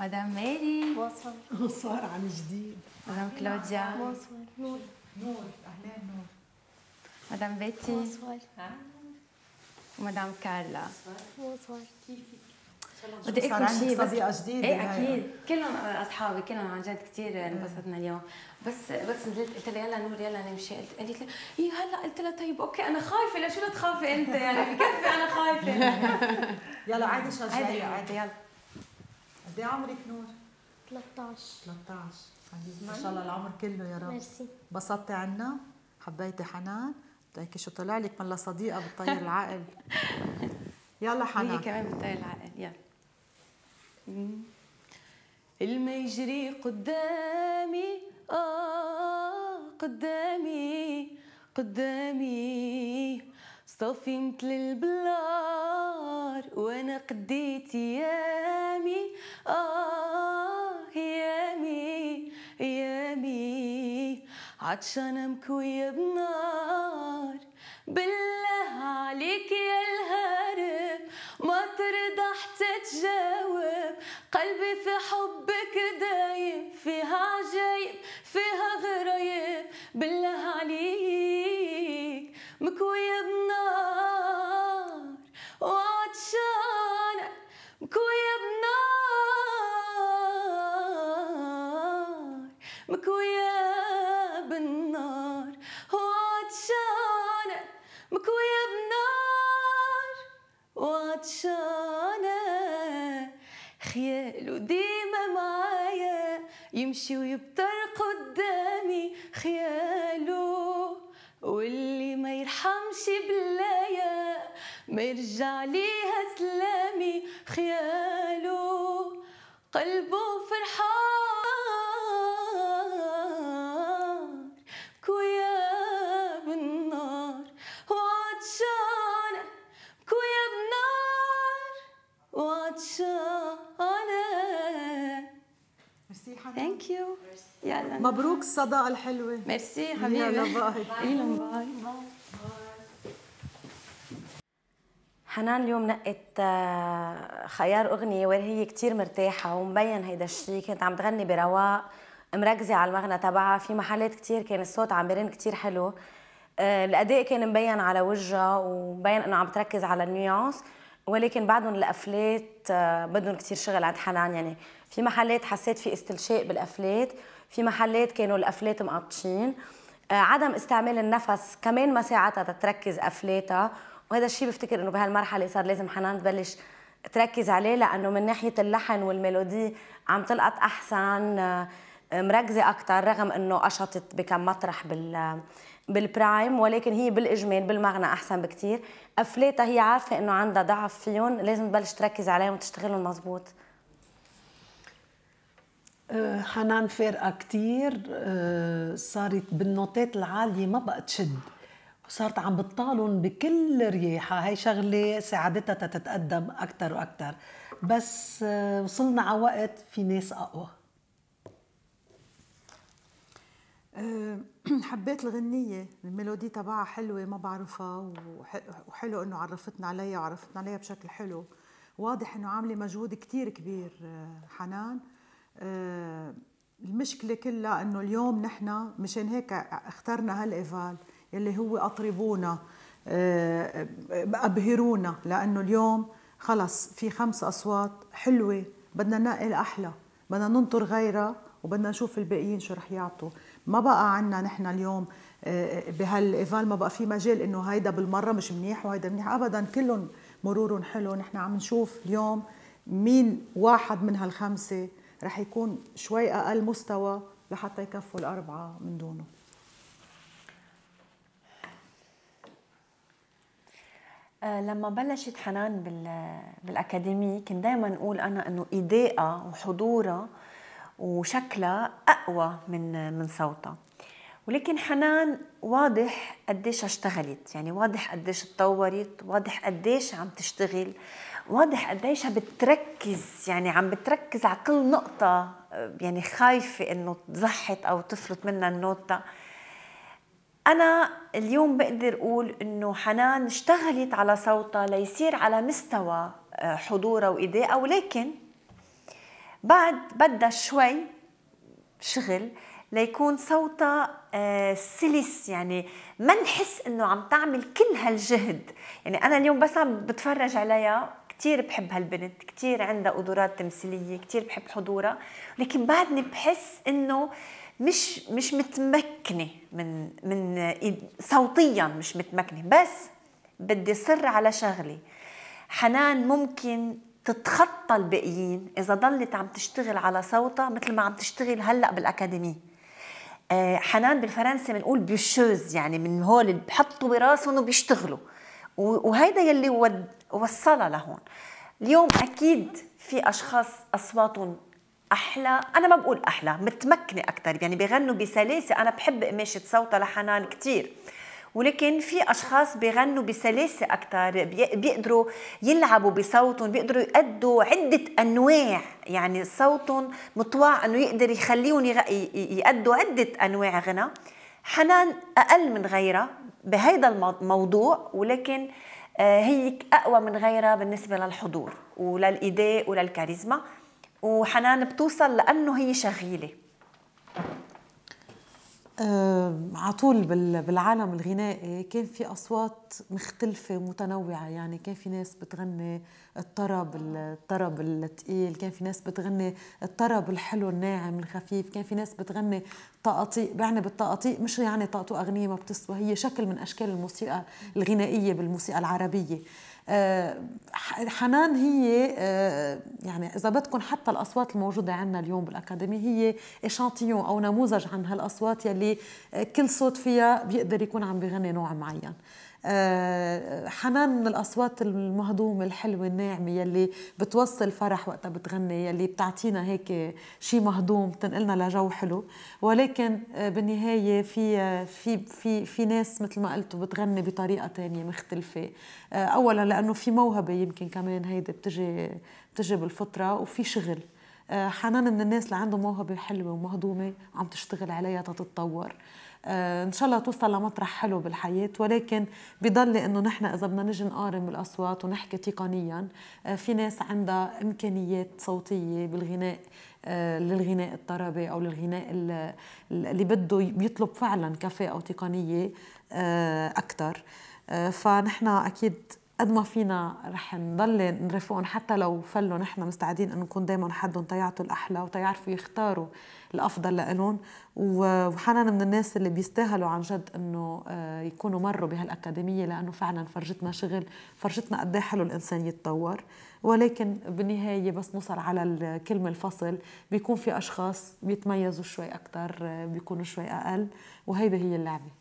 مدام ماري وصل وصار عن جديد مدام كلوديا وصل نور نور اهلين نور مدام بيتي وصل ومدام كارلا وصل كيفك بدي اقول شيء بس صديقه جديده ايه اكيد كلهم اصحابي كلهم عن جد كثير انبسطنا اليوم بس بس نزلت قلت لها يلا نور يلا نمشي قلت قالت لي ايه هلا قلت لها طيب اوكي انا خايفه لشو لا تخافي انت يعني بكفي انا خايفه يلا عادي شجعي عادي يلا قد ايه عمرك نور؟ 13 13 عزيزي ان شاء الله العمر كله يا رب ميرسي انبسطتي عنا؟ حبيتي حنان؟ بتحكي طيب، شو طلع لك ملا صديقه بتطير العقل يلا حنان هي كمان بتطير العقل يلا الما يجري قدامي آه قدامي قدامي صافي مثل البلار وانا قديت ايامي آه يا مي عطشان امكو يا بنار بالله عليك يا الهارب ما ترضى حتى تجاوب قلبي في حبك دايم فيها عجايب فيها غرايب بالله مكوية بالنار وعطشانة مكوية بنار وعطشانة خياله ديما معايا يمشي ويبتر قدامي خياله واللي ما يرحمش بلايا ما يرجع ليها سلامي خياله قلبه فرحان يلا مبروك الصداقه الحلوه ميرسي حبيبي يلا باي يلا باي حنان اليوم نقت آه، خيار اغنيه وهي كثير مرتاحه ومبين هيدا الشيء كانت عم تغني برواق مركزه على المغنى تبعها في محلات كثير كان الصوت عم بيرن كثير حلو آه، الاداء كان مبين على وجهها ومبين انه عم تركز على النيوانس ولكن بعدهم الافلات آه، بدهم كثير شغل عند حنان يعني في محلات حسيت في استلشاء بالافلات في محلات كانوا الافلات مقطشين آه، عدم استعمال النفس كمان ما ساعدها تتركز افلاتها وهذا الشيء بفتكر انه بهالمرحله صار لازم حنان تبلش تركز عليه لانه من ناحيه اللحن والميلودي عم تلقط احسن آه، مركزه اكثر رغم انه قشطت بكم مطرح بال آه، بالبرايم ولكن هي بالاجمال بالمغنى احسن بكثير افلاتها هي عارفه انه عندها ضعف فيهم لازم تبلش تركز عليهم وتشتغلهم مزبوط آه، حنان فارقه كثير آه، صارت بالنوتات العاليه ما بقى تشد وصارت عم بتطالن بكل رياحه هي شغله ساعدتها تتقدم اكثر واكثر بس آه، وصلنا على وقت في ناس اقوى حبيت الغنية الميلودي تبعها حلوة ما بعرفها وحلو انه عرفتنا عليها وعرفتنا عليها بشكل حلو واضح انه عاملة مجهود كثير كبير حنان آه، المشكله كلها انه اليوم نحن مشان هيك اخترنا هالايفال يلي هو اطربونا آه، آه، ابهرونا لانه اليوم خلص في خمس اصوات حلوه بدنا ننقل احلى بدنا ننطر غيرها وبدنا نشوف الباقيين شو رح يعطوا ما بقى عنا نحن اليوم بهالايفال ما بقى في مجال انه هيدا بالمره مش منيح وهيدا منيح ابدا كلهم مرور حلو نحن عم نشوف اليوم مين واحد من هالخمسه رح يكون شوي اقل مستوى لحتى يكفوا الاربعه من دونه آه، لما بلشت حنان بالاكاديمي كنت دائما اقول انا انه ايدائها وحضورها وشكلها اقوى من من صوتها ولكن حنان واضح قديش اشتغلت يعني واضح قديش تطورت واضح قديش عم تشتغل واضح قديش بتركز يعني عم بتركز على كل نقطة آه، يعني خايفة انه تزحت او تفلت منها النوتة أنا اليوم بقدر أقول إنه حنان اشتغلت على صوتها ليصير على مستوى آه، حضورها وإيديها ولكن بعد بدها شوي شغل ليكون صوتها آه، سلس يعني ما نحس انه عم تعمل كل هالجهد يعني انا اليوم بس عم بتفرج عليها كثير بحب هالبنت كثير عندها قدرات تمثيلية كثير بحب حضورها لكن بعدني بحس إنه مش مش متمكنة من من صوتيا مش متمكنة بس بدي صر على شغلة حنان ممكن تتخطى الباقيين إذا ضلت عم تشتغل على صوتها مثل ما عم تشتغل هلأ بالأكاديمية آه، حنان بالفرنسي بنقول بيشوز يعني من هول بحطوا براسهم وبيشتغلوا وهيدا يلي وصلها لهون اليوم اكيد في اشخاص اصواتهم احلى انا ما بقول احلى متمكنه اكثر يعني بغنوا بسلاسه انا بحب قماشه صوتها لحنان كثير ولكن في اشخاص بيغنوا بسلاسه اكثر بيقدروا يلعبوا بصوتهم بيقدروا يأدوا عده انواع يعني صوتهم مطوع انه يقدر يخليهم يأدوا عده انواع غنى حنان اقل من غيرها بهيدا الموضوع ولكن آه، هي اقوى من غيرها بالنسبه للحضور وللايداء وللكاريزما وحنان بتوصل لانه هي شغيله آه، على طول بالعالم الغنائي كان في اصوات مختلفه ومتنوعه يعني كان في ناس بتغني الطرب الطرب الثقيل كان في ناس بتغني الطرب الحلو الناعم الخفيف كان في ناس بتغني طقطيق بعنا بالطقطيق مش يعني طقطو أغنية ما بتسوى هي شكل من أشكال الموسيقى الغنائية بالموسيقى العربية آه، حنان هي آه، يعني إذا بدكم حتى الأصوات الموجودة عندنا اليوم بالأكاديمية هي إشانتيون أو نموذج عن هالأصوات يلي كل صوت فيها بيقدر يكون عم بيغني نوع معين آه، حنان من الاصوات المهضومه الحلوه الناعمه يلي بتوصل فرح وقتها بتغني يلي بتعطينا هيك شيء مهضوم بتنقلنا لجو حلو ولكن آه، بالنهايه في آه، في في في ناس مثل ما قلتوا بتغني بطريقه تانية مختلفه اولا لانه في موهبه يمكن كمان هيدي بتجي بتجي بالفطره وفي شغل حنان من الناس اللي عنده موهبه حلوه ومهضومه وعم تشتغل عليها تتطور آه، ان شاء الله توصل لمطرح حلو بالحياه ولكن بضل انه نحن اذا بدنا نجي نقارن بالاصوات ونحكي تقنيا آه، في ناس عندها امكانيات صوتيه بالغناء آه، للغناء الطربي او للغناء اللي بده بيطلب فعلا كفاءه وتقنيه اكثر فنحن اكيد قد ما فينا رح نضل نرفقهم حتى لو فلوا نحن مستعدين انه نكون دائما حدهم تيعطوا الاحلى وتيعرفوا يختاروا الافضل لإلهم وحنان من الناس اللي بيستاهلوا عن جد انه آه، يكونوا مروا بهالاكاديميه لانه فعلا فرجتنا شغل فرجتنا قد إيه حلو الانسان يتطور ولكن بالنهايه بس نوصل على الكلمه الفصل بيكون في اشخاص بيتميزوا شوي اكثر آه، بيكونوا شوي اقل وهيدي هي اللعبه